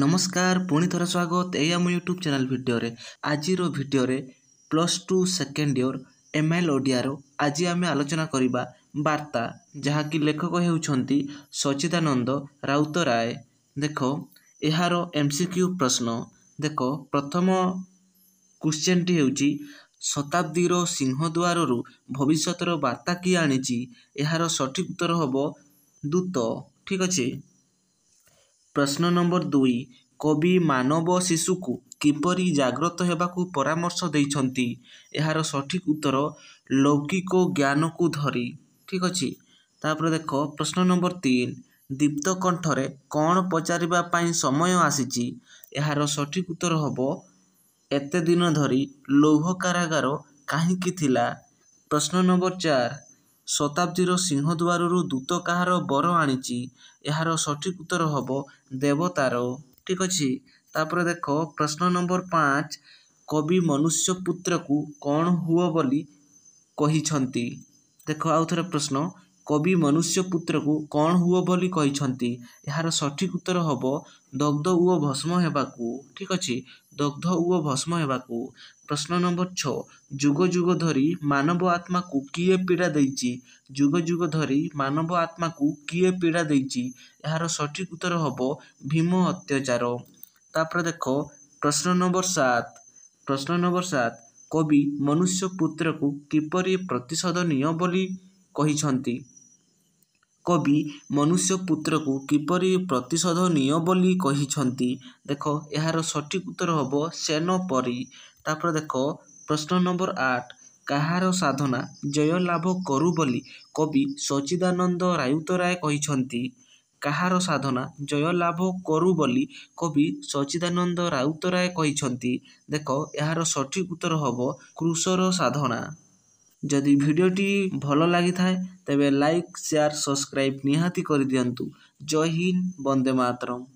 ନମସ୍କାର ପୁଣିଥରେ ସ୍ୱାଗତ ଏଇ ଆମ ୟୁଟ୍ୟୁବ୍ ଚ୍ୟାନେଲ୍ ଭିଡ଼ିଓରେ ଆଜିର ଭିଡ଼ିଓରେ plus two second year M L ଓଡ଼ିଆର ଆଜି ଆମେ ଆଲୋଚନା କରିବା ବାର୍ତ୍ତା ଯାହାକି ଲେଖକ ହେଉଛନ୍ତି ସଚିଦାନନ୍ଦ ରାଉତରାୟ ଦେଖ ଏହାର ଏମ୍ ସି କ୍ୟୁ ପ୍ରଶ୍ନ ଦେଖ ପ୍ରଥମ କ୍ୱଶ୍ଚେନ୍ଟି ହେଉଛି ଶତାବ୍ଦୀର ସିଂହଦ୍ୱାରରୁ ଭବିଷ୍ୟତର ବାର୍ତ୍ତା କିଏ ଆଣିଛି ଏହାର ସଠିକ୍ ଉତ୍ତର ହେବ ଦୂତ ଠିକ୍ ଅଛି ପ୍ରଶ୍ନ ନମ୍ବର ଦୁଇ କବି ମାନବ ଶିଶୁକୁ କିପରି ଜାଗ୍ରତ ହେବାକୁ ପରାମର୍ଶ ଦେଇଛନ୍ତି ଏହାର ସଠିକ୍ ଉତ୍ତର ଲୌକିକ ଜ୍ଞାନକୁ ଧରି ଠିକ୍ ଅଛି ତାପରେ ଦେଖ ପ୍ରଶ୍ନ ନମ୍ବର ତିନି ଦୀପ୍ତ କଣ୍ଠରେ କ'ଣ ପଚାରିବା ପାଇଁ ସମୟ ଆସିଛି ଏହାର ସଠିକ୍ ଉତ୍ତର ହେବ ଏତେ ଦିନ ଧରି ଲୌହ କାରାଗାର କାହିଁକି ଥିଲା ପ୍ରଶ୍ନ ନମ୍ବର ଚାରି ଶତାବ୍ଦୀର ସିଂହଦ୍ୱାରରୁ ଦୂତ କାହାର ବର ଆଣିଛି ଏହାର ସଠିକ ଉତ୍ତର ହେବ ଦେବତାର ଠିକ ଅଛି ତାପରେ ଦେଖ ପ୍ରଶ୍ନ ନମ୍ବର ପାଞ୍ଚ କବି ମନୁଷ୍ୟ ପୁତ୍ରକୁ କ'ଣ ହୁଅ ବୋଲି କହିଛନ୍ତି ଦେଖ ଆଉ ଥରେ ପ୍ରଶ୍ନ କବି ମନୁଷ୍ୟ ପୁତ୍ରକୁ କ'ଣ ହୁଅ ବୋଲି କହିଛନ୍ତି ଏହାର ସଠିକ ଉତ୍ତର ହେବ ଦଗ୍ଧ ଓ ଭସ୍ମ ହେବାକୁ ଠିକ ଅଛି ଦଗ୍ଧ ଓ ଭସ୍ମ ହେବାକୁ ପ୍ରଶ୍ନ ନମ୍ବର ଛଅ ଯୁଗ ଯୁଗ ଧରି ମାନବ ଆତ୍ମାକୁ କିଏ ପୀଡ଼ା ଦେଇଛି ଯୁଗ ଯୁଗ ଧରି ମାନବ ଆତ୍ମାକୁ କିଏ ପୀଡ଼ା ଦେଇଛି ଏହାର ସଠିକ ଉତ୍ତର ହେବ ଭୀମ ଅତ୍ୟାଚାର ତାପରେ ଦେଖ ପ୍ରଶ୍ନ ନମ୍ବର ସାତ ପ୍ରଶ୍ନ ନମ୍ବର ସାତ କବି ମନୁଷ୍ୟ ପୁତ୍ରକୁ କିପରି ପ୍ରତିଶୋଧ ନିଅ ବୋଲି କହିଛନ୍ତି କବି ମନୁଷ୍ୟ ପୁତ୍ରକୁ କିପରି ପ୍ରତିଶୋଧ ନିଅ ବୋଲି କହିଛନ୍ତି ଦେଖ ଏହାର ସଠିକ ଉତ୍ତର ହେବ ସେନ ପରି ତାପରେ ଦେଖ ପ୍ରଶ୍ନ ନମ୍ବର ଆଠ କାହାର ସାଧନା ଜୟ ଲାଭ କରୁ ବୋଲି କବି ସଚିଦାନନ୍ଦ ରାଉତରାୟ କହିଛନ୍ତି କାହାର ସାଧନା ଜୟ ଲାଭ କରୁ ବୋଲି କବି ସଚିଦାନନ୍ଦ ରାଉତରାୟ କହିଛନ୍ତି ଦେଖ ଏହାର ସଠିକ ଉତ୍ତର ହେବ କୃଷର ସାଧନା ଯଦି ଭିଡ଼ିଓଟି ଭଲ ଲାଗିଥାଏ ତେବେ ଲାଇକ୍ ସେୟାର୍ ସବସ୍କ୍ରାଇବ୍ ନିହାତି କରିଦିଅନ୍ତୁ ଜୟ ହିନ୍ଦ ବନ୍ଦେ ମାତରମ୍